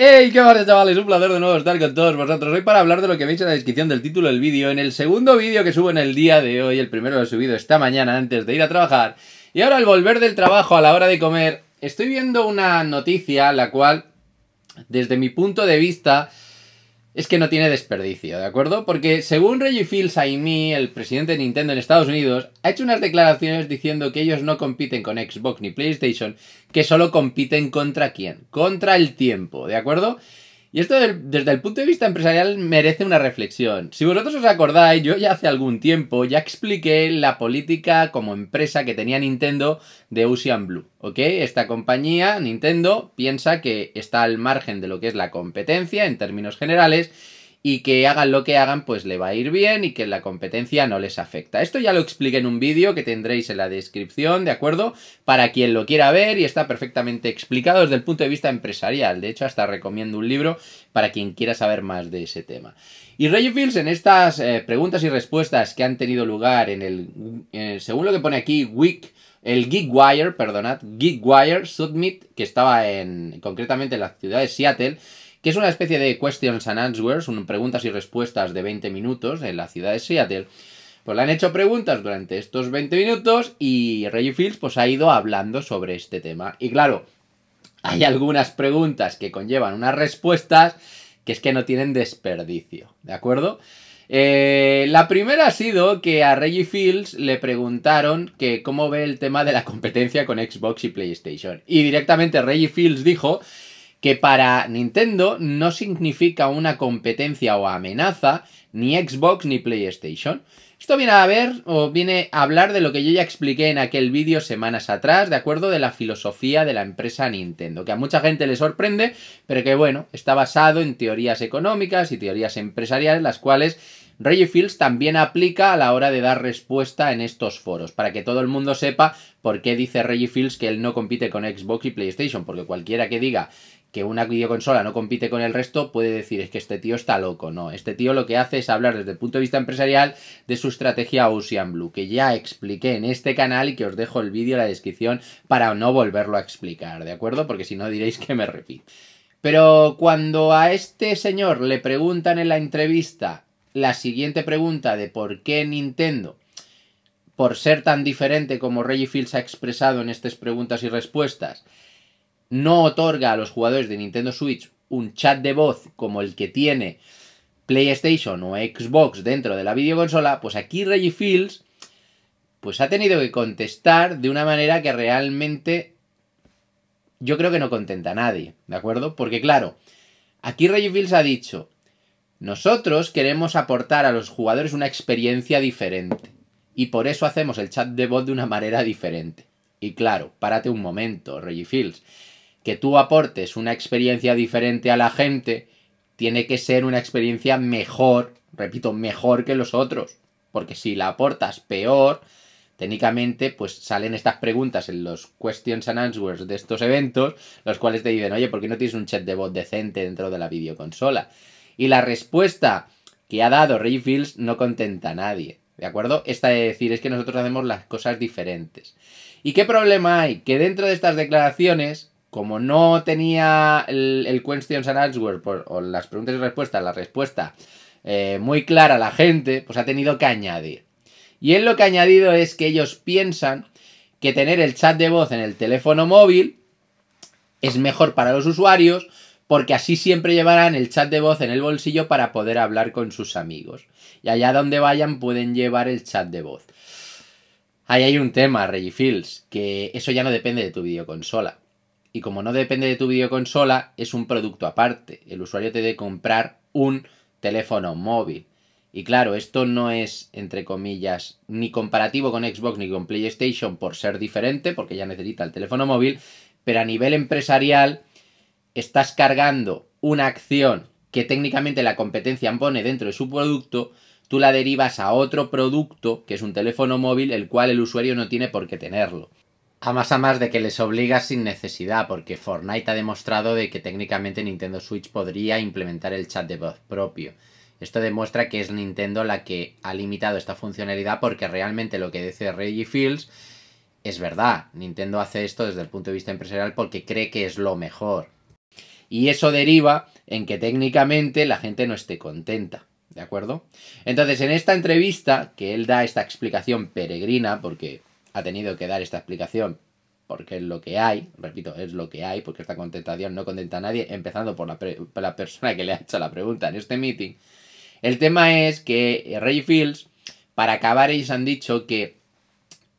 ¡Hey! ¿Qué pasa chavales? Un placer de nuevo estar con todos vosotros hoy para hablar de lo que veis en la descripción del título del vídeo, en el segundo vídeo que subo en el día de hoy, el primero lo he subido esta mañana antes de ir a trabajar, y ahora al volver del trabajo a la hora de comer, estoy viendo una noticia la cual, desde mi punto de vista, es que no tiene desperdicio, ¿de acuerdo? Porque según Reggie Fils-Aimee, el presidente de Nintendo en Estados Unidos, ha hecho unas declaraciones diciendo que ellos no compiten con Xbox ni PlayStation, que solo compiten contra quién, contra el tiempo, ¿de acuerdo? Y esto desde el punto de vista empresarial merece una reflexión. Si vosotros os acordáis, yo ya hace algún tiempo ya expliqué la política como empresa que tenía Nintendo de Ocean Blue, ¿ok? Esta compañía, Nintendo, piensa que está al margen de lo que es la competencia en términos generales y que hagan lo que hagan, pues le va a ir bien y que la competencia no les afecta. Esto ya lo expliqué en un vídeo que tendréis en la descripción, ¿de acuerdo? Para quien lo quiera ver y está perfectamente explicado desde el punto de vista empresarial. De hecho, hasta recomiendo un libro para quien quiera saber más de ese tema. Y Ray Fields en estas eh, preguntas y respuestas que han tenido lugar en el, según lo que pone aquí, Week el GeekWire, perdonad, GeekWire submit que estaba en, concretamente en la ciudad de Seattle, que es una especie de questions and answers, un preguntas y respuestas de 20 minutos en la ciudad de Seattle. Pues le han hecho preguntas durante estos 20 minutos y Reggie Fields pues ha ido hablando sobre este tema. Y claro, hay algunas preguntas que conllevan unas respuestas que es que no tienen desperdicio, ¿de acuerdo? Eh, la primera ha sido que a Reggie Fields le preguntaron que cómo ve el tema de la competencia con Xbox y PlayStation. Y directamente Reggie Fields dijo que para Nintendo no significa una competencia o amenaza, ni Xbox ni PlayStation. Esto viene a ver o viene a hablar de lo que yo ya expliqué en aquel vídeo semanas atrás, de acuerdo de la filosofía de la empresa Nintendo, que a mucha gente le sorprende, pero que bueno, está basado en teorías económicas y teorías empresariales, las cuales Reggie Fields también aplica a la hora de dar respuesta en estos foros, para que todo el mundo sepa por qué dice Reggie Fields que él no compite con Xbox y PlayStation, porque cualquiera que diga que una videoconsola no compite con el resto, puede decir es que este tío está loco. No, este tío lo que hace es hablar desde el punto de vista empresarial de su estrategia Ocean Blue, que ya expliqué en este canal y que os dejo el vídeo en la descripción para no volverlo a explicar, ¿de acuerdo? Porque si no diréis que me repito. Pero cuando a este señor le preguntan en la entrevista la siguiente pregunta de por qué Nintendo, por ser tan diferente como Reggie Fields ha expresado en estas preguntas y respuestas, no otorga a los jugadores de Nintendo Switch un chat de voz como el que tiene PlayStation o Xbox dentro de la videoconsola, pues aquí Reggie Fields pues ha tenido que contestar de una manera que realmente yo creo que no contenta a nadie, ¿de acuerdo? Porque claro, aquí Reggie Fields ha dicho, nosotros queremos aportar a los jugadores una experiencia diferente y por eso hacemos el chat de voz de una manera diferente. Y claro, párate un momento, Reggie Fields que tú aportes una experiencia diferente a la gente, tiene que ser una experiencia mejor, repito, mejor que los otros. Porque si la aportas peor, técnicamente, pues salen estas preguntas en los questions and answers de estos eventos, los cuales te dicen, oye, ¿por qué no tienes un chat de voz decente dentro de la videoconsola? Y la respuesta que ha dado Ray Fields no contenta a nadie. ¿De acuerdo? Esta de decir es que nosotros hacemos las cosas diferentes. ¿Y qué problema hay? Que dentro de estas declaraciones como no tenía el, el questions and answers pues, o las preguntas y respuestas, la respuesta eh, muy clara la gente, pues ha tenido que añadir. Y él lo que ha añadido es que ellos piensan que tener el chat de voz en el teléfono móvil es mejor para los usuarios porque así siempre llevarán el chat de voz en el bolsillo para poder hablar con sus amigos. Y allá donde vayan pueden llevar el chat de voz. Ahí hay un tema, Reggie Fields, que eso ya no depende de tu videoconsola y como no depende de tu videoconsola, es un producto aparte. El usuario te debe comprar un teléfono móvil. Y claro, esto no es, entre comillas, ni comparativo con Xbox ni con PlayStation por ser diferente, porque ya necesita el teléfono móvil, pero a nivel empresarial estás cargando una acción que técnicamente la competencia pone dentro de su producto, tú la derivas a otro producto, que es un teléfono móvil, el cual el usuario no tiene por qué tenerlo a más a más de que les obliga sin necesidad, porque Fortnite ha demostrado de que técnicamente Nintendo Switch podría implementar el chat de voz propio. Esto demuestra que es Nintendo la que ha limitado esta funcionalidad porque realmente lo que dice Reggie Fields es verdad. Nintendo hace esto desde el punto de vista empresarial porque cree que es lo mejor. Y eso deriva en que técnicamente la gente no esté contenta. ¿De acuerdo? Entonces, en esta entrevista que él da esta explicación peregrina, porque ha tenido que dar esta explicación porque es lo que hay, repito, es lo que hay, porque esta contestación no contenta a nadie, empezando por la, persona que le ha hecho la pregunta en este meeting. El tema es que Ray Fields, para acabar, ellos han dicho que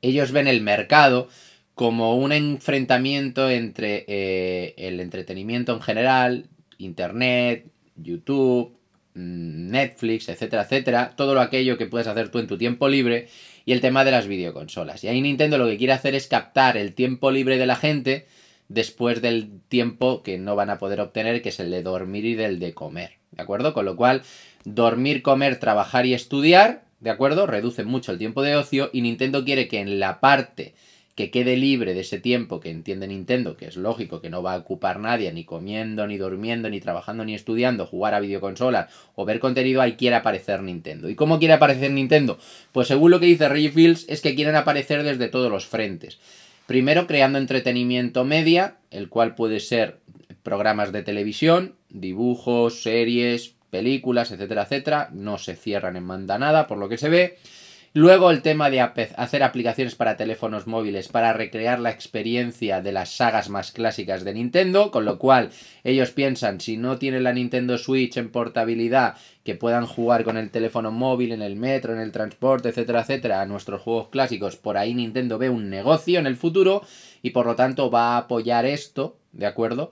ellos ven el mercado como un enfrentamiento entre eh, el entretenimiento en general, Internet, YouTube, mm, Netflix, etcétera, etcétera, todo lo aquello que puedes hacer tú en tu tiempo libre y el tema de las videoconsolas. Y ahí Nintendo lo que quiere hacer es captar el tiempo libre de la gente después del tiempo que no van a poder obtener, que es el de dormir y del de comer. ¿De acuerdo? Con lo cual, dormir, comer, trabajar y estudiar, ¿de acuerdo? Reduce mucho el tiempo de ocio y Nintendo quiere que en la parte que quede libre de ese tiempo que entiende Nintendo, que es lógico que no va a ocupar nadie, ni comiendo, ni durmiendo, ni trabajando, ni estudiando, jugar a videoconsolas o ver contenido, ahí quiere aparecer Nintendo. ¿Y cómo quiere aparecer Nintendo? Pues según lo que dice Reggie Fields, es que quieren aparecer desde todos los frentes. Primero, creando entretenimiento media, el cual puede ser programas de televisión, dibujos, series, películas, etcétera, etcétera. No se cierran en nada por lo que se ve. Luego el tema de hacer aplicaciones para teléfonos móviles para recrear la experiencia de las sagas más clásicas de Nintendo, con lo cual ellos piensan si no tienen la Nintendo Switch en portabilidad que puedan jugar con el teléfono móvil, en el metro, en el transporte, etcétera, etcétera, a nuestros juegos clásicos. Por ahí Nintendo ve un negocio en el futuro y por lo tanto va a apoyar esto, ¿de acuerdo?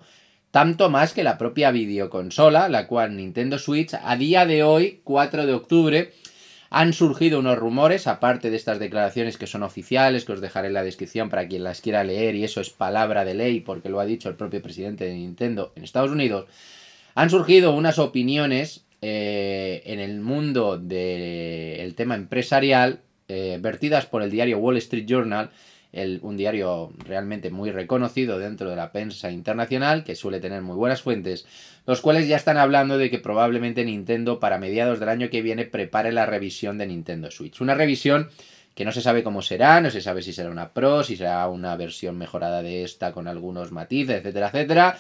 tanto más que la propia videoconsola, la cual Nintendo Switch a día de hoy, 4 de octubre, han surgido unos rumores, aparte de estas declaraciones que son oficiales, que os dejaré en la descripción para quien las quiera leer, y eso es palabra de ley porque lo ha dicho el propio presidente de Nintendo en Estados Unidos, han surgido unas opiniones eh, en el mundo del tema empresarial, eh, vertidas por el diario Wall Street Journal, un diario realmente muy reconocido dentro de la prensa internacional, que suele tener muy buenas fuentes, los cuales ya están hablando de que probablemente Nintendo para mediados del año que viene prepare la revisión de Nintendo Switch. Una revisión que no se sabe cómo será, no se sabe si será una Pro, si será una versión mejorada de esta con algunos matices, etcétera, etcétera.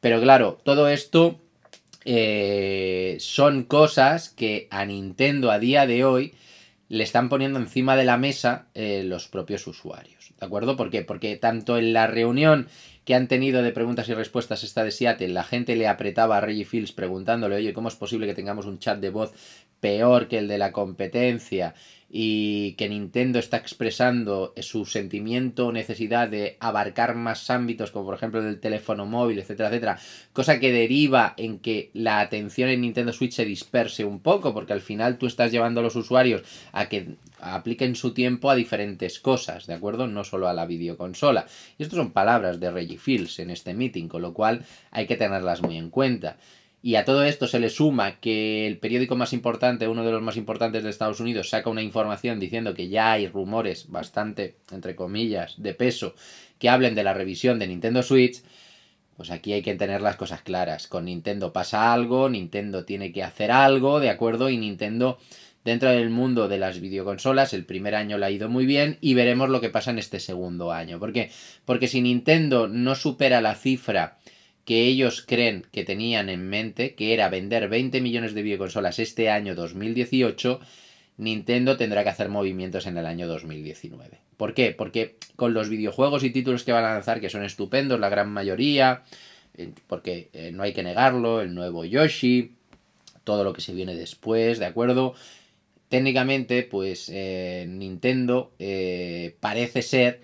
Pero claro, todo esto eh, son cosas que a Nintendo a día de hoy le están poniendo encima de la mesa eh, los propios usuarios. ¿De acuerdo? ¿Por qué? Porque tanto en la reunión que han tenido de preguntas y respuestas esta de Seattle, la gente le apretaba a Reggie Fields preguntándole, oye, ¿cómo es posible que tengamos un chat de voz peor que el de la competencia? y que Nintendo está expresando su sentimiento o necesidad de abarcar más ámbitos, como por ejemplo del teléfono móvil, etcétera, etcétera, cosa que deriva en que la atención en Nintendo Switch se disperse un poco, porque al final tú estás llevando a los usuarios a que apliquen su tiempo a diferentes cosas, ¿de acuerdo? No solo a la videoconsola. Y estas son palabras de Reggie Fields en este meeting, con lo cual hay que tenerlas muy en cuenta. Y a todo esto se le suma que el periódico más importante, uno de los más importantes de Estados Unidos, saca una información diciendo que ya hay rumores bastante, entre comillas, de peso que hablen de la revisión de Nintendo Switch. Pues aquí hay que tener las cosas claras. Con Nintendo pasa algo, Nintendo tiene que hacer algo, ¿de acuerdo? Y Nintendo, dentro del mundo de las videoconsolas, el primer año le ha ido muy bien y veremos lo que pasa en este segundo año. ¿Por qué? Porque si Nintendo no supera la cifra que ellos creen que tenían en mente, que era vender 20 millones de videoconsolas este año 2018, Nintendo tendrá que hacer movimientos en el año 2019. ¿Por qué? Porque con los videojuegos y títulos que van a lanzar, que son estupendos, la gran mayoría, eh, porque eh, no hay que negarlo, el nuevo Yoshi, todo lo que se viene después, ¿de acuerdo? Técnicamente, pues eh, Nintendo parece ser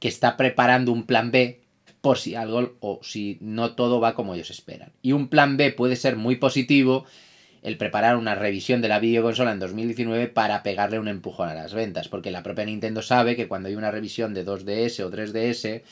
que está preparando un plan B por si algo o si no todo va como ellos esperan. Y un plan B puede ser muy positivo, el preparar una revisión de la videoconsola en 2019 para pegarle un empujón a las ventas, porque la propia Nintendo sabe que cuando hay una revisión de 2DS o 3DS,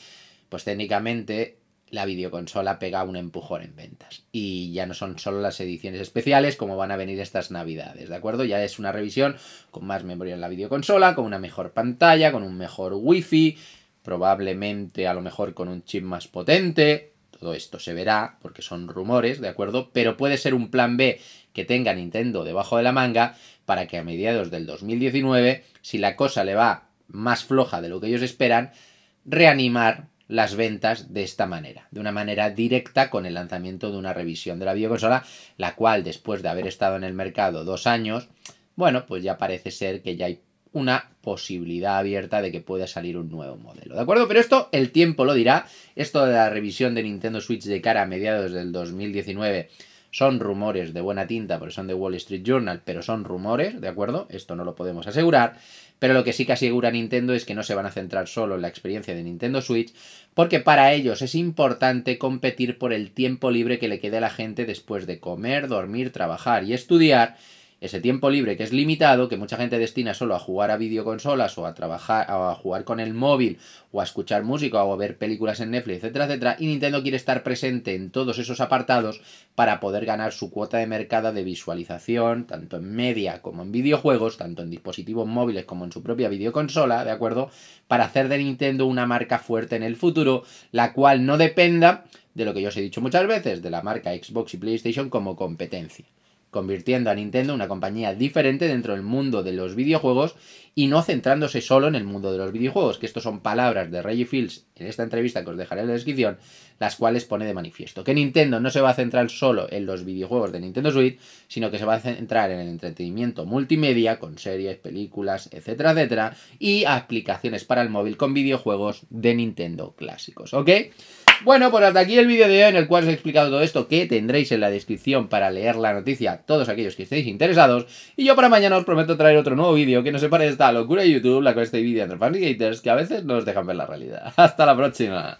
pues técnicamente la videoconsola pega un empujón en ventas. Y ya no son solo las ediciones especiales como van a venir estas navidades, ¿de acuerdo? Ya es una revisión con más memoria en la videoconsola, con una mejor pantalla, con un mejor wifi, probablemente a lo mejor con un chip más potente, todo esto se verá porque son rumores, ¿de acuerdo? Pero puede ser un plan B que tenga Nintendo debajo de la manga para que a mediados del 2019, si la cosa le va más floja de lo que ellos esperan, reanimar las ventas de esta manera, de una manera directa con el lanzamiento de una revisión de la videoconsola, la cual después de haber estado en el mercado dos años, bueno, pues ya parece ser que ya hay una posibilidad abierta de que pueda salir un nuevo modelo. ¿De acuerdo? Pero esto el tiempo lo dirá. Esto de la revisión de Nintendo Switch de cara a mediados del 2019 son rumores de buena tinta, porque son de Wall Street Journal, pero son rumores, ¿de acuerdo? Esto no lo podemos asegurar. Pero lo que sí que asegura Nintendo es que no se van a centrar solo en la experiencia de Nintendo Switch, porque para ellos es importante competir por el tiempo libre que le quede a la gente después de comer, dormir, trabajar y estudiar ese tiempo libre que es limitado, que mucha gente destina solo a jugar a videoconsolas o a trabajar, o a jugar con el móvil, o a escuchar música, o a ver películas en Netflix, etcétera, etcétera, y Nintendo quiere estar presente en todos esos apartados para poder ganar su cuota de mercado de visualización, tanto en media como en videojuegos, tanto en dispositivos móviles como en su propia videoconsola, ¿de acuerdo? Para hacer de Nintendo una marca fuerte en el futuro, la cual no dependa de lo que yo os he dicho muchas veces, de la marca Xbox y PlayStation como competencia convirtiendo a Nintendo en una compañía diferente dentro del mundo de los videojuegos y no centrándose solo en el mundo de los videojuegos, que estos son palabras de Reggie Fields en esta entrevista que os dejaré en la descripción, las cuales pone de manifiesto que Nintendo no se va a centrar solo en los videojuegos de Nintendo Switch, sino que se va a centrar en el entretenimiento multimedia con series, películas, etcétera, etcétera, y aplicaciones para el móvil con videojuegos de Nintendo clásicos, ¿ok? Bueno, pues hasta aquí el vídeo de hoy en el cual os he explicado todo esto que tendréis en la descripción para leer la noticia a todos aquellos que estéis interesados. Y yo para mañana os prometo traer otro nuevo vídeo que no se de esta locura de YouTube, la cual este vídeo entre fans y haters que a veces nos dejan ver la realidad. ¡Hasta la próxima!